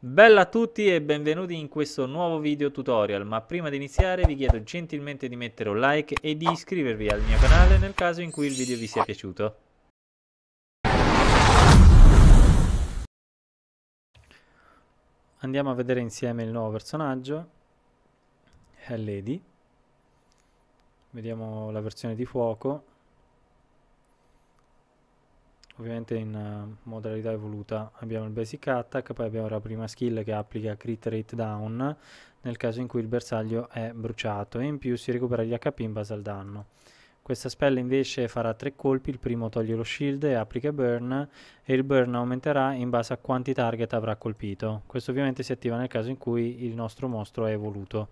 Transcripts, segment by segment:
Bella a tutti e benvenuti in questo nuovo video tutorial, ma prima di iniziare vi chiedo gentilmente di mettere un like e di iscrivervi al mio canale nel caso in cui il video vi sia piaciuto. Andiamo a vedere insieme il nuovo personaggio, è Lady. Vediamo la versione di fuoco, ovviamente in uh, modalità evoluta abbiamo il basic attack, poi abbiamo la prima skill che applica crit rate down nel caso in cui il bersaglio è bruciato e in più si recupera gli HP in base al danno. Questa spella invece farà tre colpi, il primo toglie lo shield e applica burn e il burn aumenterà in base a quanti target avrà colpito. Questo ovviamente si attiva nel caso in cui il nostro mostro è evoluto.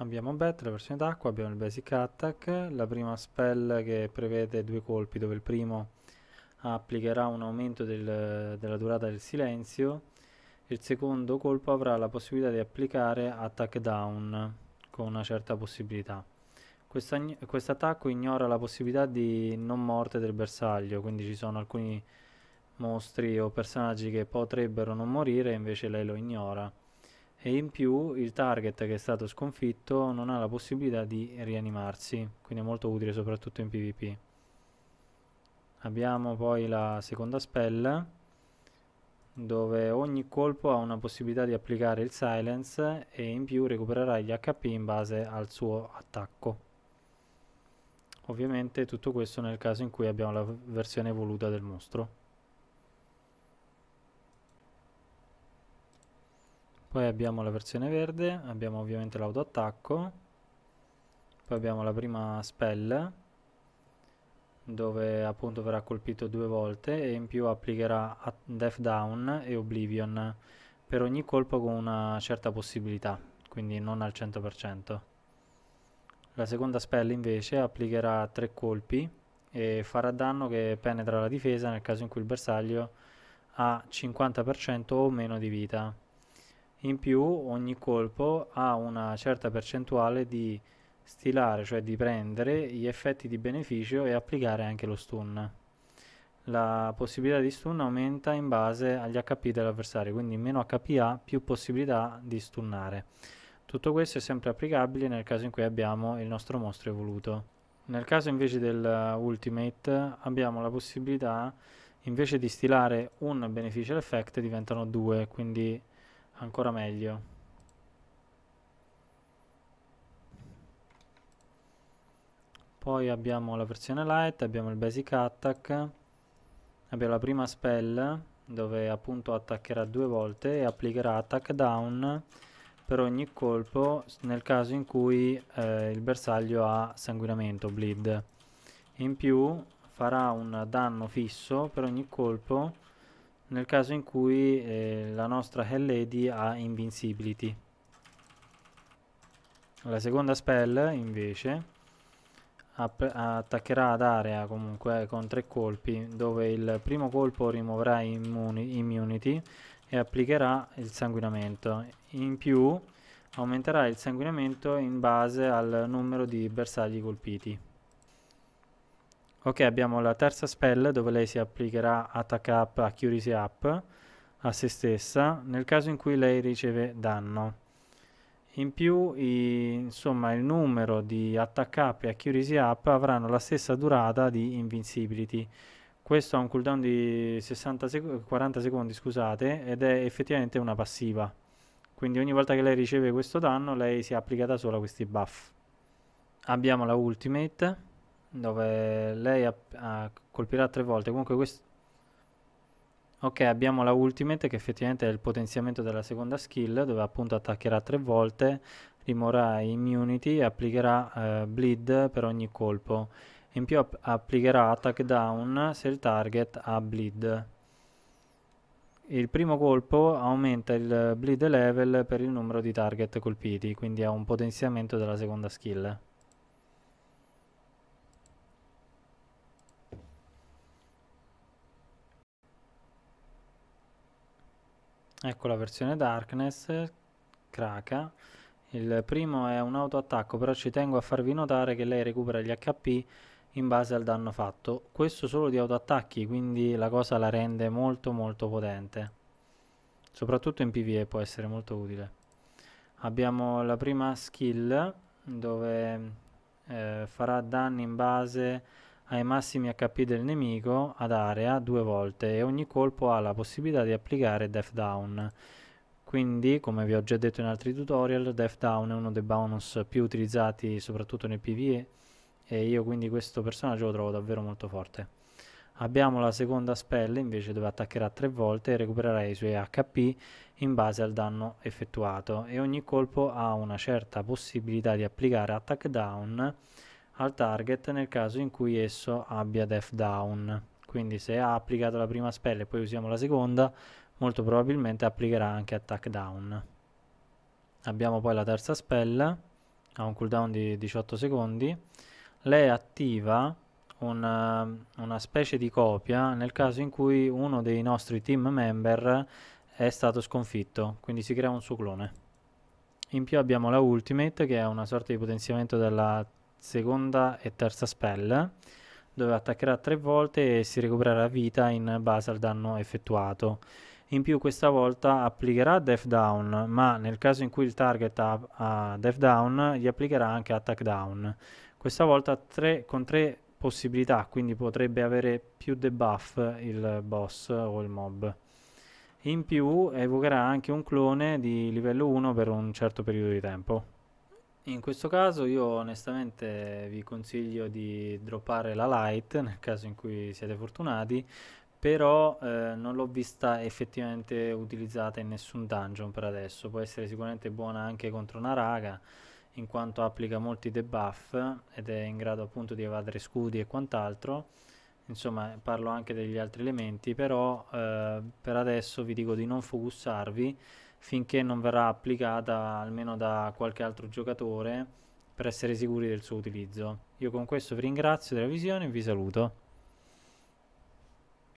Abbiamo bet, la versione d'acqua, abbiamo il basic attack, la prima spell che prevede due colpi dove il primo applicherà un aumento del, della durata del silenzio, il secondo colpo avrà la possibilità di applicare attack down con una certa possibilità. Questo attacco ignora la possibilità di non morte del bersaglio, quindi ci sono alcuni mostri o personaggi che potrebbero non morire e invece lei lo ignora e in più il target che è stato sconfitto non ha la possibilità di rianimarsi, quindi è molto utile soprattutto in PvP. Abbiamo poi la seconda spell dove ogni colpo ha una possibilità di applicare il silence e in più recupererà gli HP in base al suo attacco. Ovviamente tutto questo nel caso in cui abbiamo la versione evoluta del mostro. poi abbiamo la versione verde, abbiamo ovviamente l'autoattacco, poi abbiamo la prima spell dove appunto verrà colpito due volte e in più applicherà Death Down e Oblivion per ogni colpo con una certa possibilità, quindi non al 100%. La seconda spell invece applicherà tre colpi e farà danno che penetra la difesa nel caso in cui il bersaglio ha 50% o meno di vita in più ogni colpo ha una certa percentuale di stilare, cioè di prendere gli effetti di beneficio e applicare anche lo stun. La possibilità di stun aumenta in base agli HP dell'avversario, quindi meno HP ha, più possibilità di stunnare. Tutto questo è sempre applicabile nel caso in cui abbiamo il nostro mostro evoluto. Nel caso invece del uh, Ultimate abbiamo la possibilità, invece di stilare un beneficial effect, diventano due, quindi Ancora meglio. Poi abbiamo la versione light, abbiamo il basic attack, abbiamo la prima spell dove appunto attaccherà due volte e applicherà attack down per ogni colpo nel caso in cui eh, il bersaglio ha sanguinamento, bleed. In più farà un danno fisso per ogni colpo nel caso in cui eh, la nostra Hell Lady ha Invincibility. La seconda spell invece attaccherà ad area comunque con tre colpi dove il primo colpo rimuoverà immuni immunity e applicherà il sanguinamento in più aumenterà il sanguinamento in base al numero di bersagli colpiti Ok, abbiamo la terza spell dove lei si applicherà attack up a accuracy up a se stessa nel caso in cui lei riceve danno. In più, i, insomma, il numero di attack up e accuracy up avranno la stessa durata di invincibility. Questo ha un cooldown di sec 40 secondi, scusate, ed è effettivamente una passiva. Quindi ogni volta che lei riceve questo danno, lei si applica da sola questi buff. Abbiamo la ultimate dove lei ha, ha colpirà tre volte. Comunque questo... Ok, abbiamo la ultimate che effettivamente è il potenziamento della seconda skill, dove appunto attaccherà tre volte, rimuoverà immunity e applicherà eh, bleed per ogni colpo. In più app applicherà attack down se il target ha bleed. Il primo colpo aumenta il bleed level per il numero di target colpiti, quindi ha un potenziamento della seconda skill. Ecco la versione Darkness, craca Il primo è un autoattacco, però ci tengo a farvi notare che lei recupera gli HP in base al danno fatto. Questo solo di autoattacchi, quindi la cosa la rende molto molto potente. Soprattutto in PvE può essere molto utile. Abbiamo la prima skill dove eh, farà danni in base ai massimi HP del nemico ad area due volte e ogni colpo ha la possibilità di applicare Death Down. Quindi, come vi ho già detto in altri tutorial, Death Down è uno dei bonus più utilizzati soprattutto nel PvE e io quindi questo personaggio lo trovo davvero molto forte. Abbiamo la seconda spell invece dove attaccherà tre volte e recupererà i suoi HP in base al danno effettuato e ogni colpo ha una certa possibilità di applicare attack down al target nel caso in cui esso abbia def down quindi se ha applicato la prima spell e poi usiamo la seconda molto probabilmente applicherà anche attack down abbiamo poi la terza spell ha un cooldown di 18 secondi lei attiva una, eh, una specie di copia nel caso in cui uno dei nostri team member è stato sconfitto quindi si crea un suo clone in più abbiamo la ultimate che è una sorta di potenziamento della seconda e terza spell dove attaccherà tre volte e si recupererà vita in base al danno effettuato. In più questa volta applicherà Death Down, ma nel caso in cui il target ha, ha Death Down gli applicherà anche Attack Down. Questa volta tre, con tre possibilità, quindi potrebbe avere più debuff il boss o il mob. In più evocherà anche un clone di livello 1 per un certo periodo di tempo. In questo caso io onestamente vi consiglio di droppare la light nel caso in cui siete fortunati però eh, non l'ho vista effettivamente utilizzata in nessun dungeon per adesso può essere sicuramente buona anche contro una raga in quanto applica molti debuff ed è in grado appunto di evadere scudi e quant'altro insomma parlo anche degli altri elementi però eh, per adesso vi dico di non focussarvi finché non verrà applicata almeno da qualche altro giocatore per essere sicuri del suo utilizzo. Io con questo vi ringrazio della visione e vi saluto.